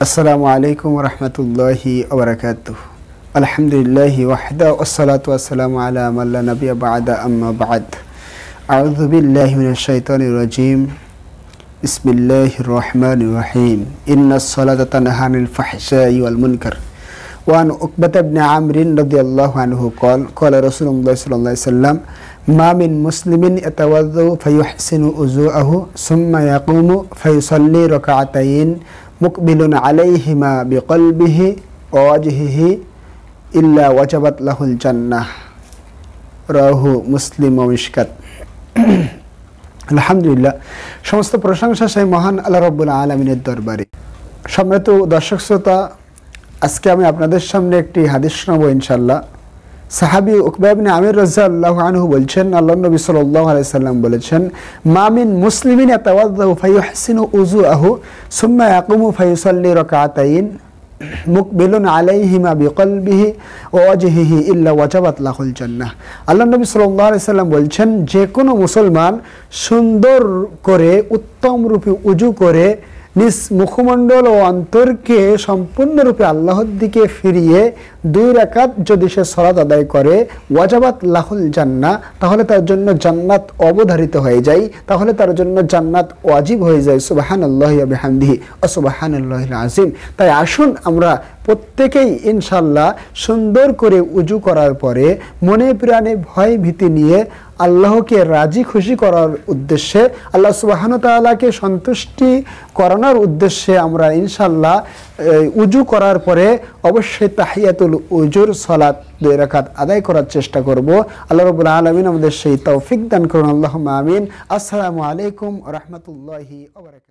السلام عليكم ورحمة الله وبركاته الحمد لله وحده والصلاة والسلام على من لا نبي بعد أما بعد أعوذ بالله من الشيطان الرجيم بسم الله الرحمن الرحيم إن الصلاة تنهى عن الفحشاء والمنكر وعن عقبة بن عمرو رضي الله عنه قال قال رسول الله صلى الله عليه وسلم ما من مسلم يتوضأ فيحسن وضوءه ثم يقوم فيصلي ركعتين মুকবিলুন আলাইহিমা বিকলবিহি ওয়াজহিহি ইল্লা ওয়াজাবাত লাহুল জান্নাহ রাহু মুসলিম ও মিশকাত আলহামদুলিল্লাহ সমস্ত প্রশংসা সেই মহান আল্লাহ রব্বুল আলমিনের দরবারে সম্মানিত দর্শক শ্রোতা আজকে আমি আপনাদের সামনে একটি হাদিস শোনাবো ইনশাল্লাহ সাহাবি উকবা ইবনে আমির রাদিয়াল্লাহু আনহু বলছেন আল্লাহর নবী সাল্লাল্লাহু আলাইহি সাল্লাম বলেছেন মা মিন মুসলিমিন ইয়াতাওয়াদ্দাউ ফায়ুহসিনু উযুআহু সুম্মা ইয়াকুমু ফায়ুসাল্লি রাকাতাইন মুকবিলুন আলাইহিমা বিকলবিহি ও অজহিহি ইল্লা ওয়াজাবাত লাহুল জান্নাহ আল্লাহ নবী সাল্লাল্লাহু আলাইহি সাল্লাম বলছেন যে কোনো মুসলমান সুন্দর করে উত্তম রূপে উজু করে নিজ মুখমণ্ডল ও অন্তরকে সম্পূর্ণরূপে আল্লাহর দিকে ফিরিয়ে দুই রাকাত যদি সে সরাত আদায় করে ওয়াজাবাত লাহুল জান্না তাহলে তার জন্য জান্নাত অবধারিত হয়ে যায় তাহলে তার জন্য জান্নাত ওয়াজিব হয়ে যায় সুবাহান আল্লাহ আবহান্দি ও সুবাহান আল্লাহ আজিম তাই আসুন আমরা প্রত্যেকেই ইনশাল্লাহ সুন্দর করে উজু করার পরে মনে প্রাণে ভয় ভীতি নিয়ে আল্লাহকে রাজি খুশি করার উদ্দেশ্যে আল্লাহ সুবাহানতালাকে সন্তুষ্টি করানোর উদ্দেশ্যে আমরা ইনশাল্লাহ উজু করার পরে অবশ্যই তাহিয়াতুল উজুর সলাত দুই রাখাত আদায় করার চেষ্টা করব আল্লাহ রবুল আলমিন আমাদের সেই তৌফিক দান করুন আল্লাহ আমিন আসসালামু আলাইকুম রহমতুল্লাহি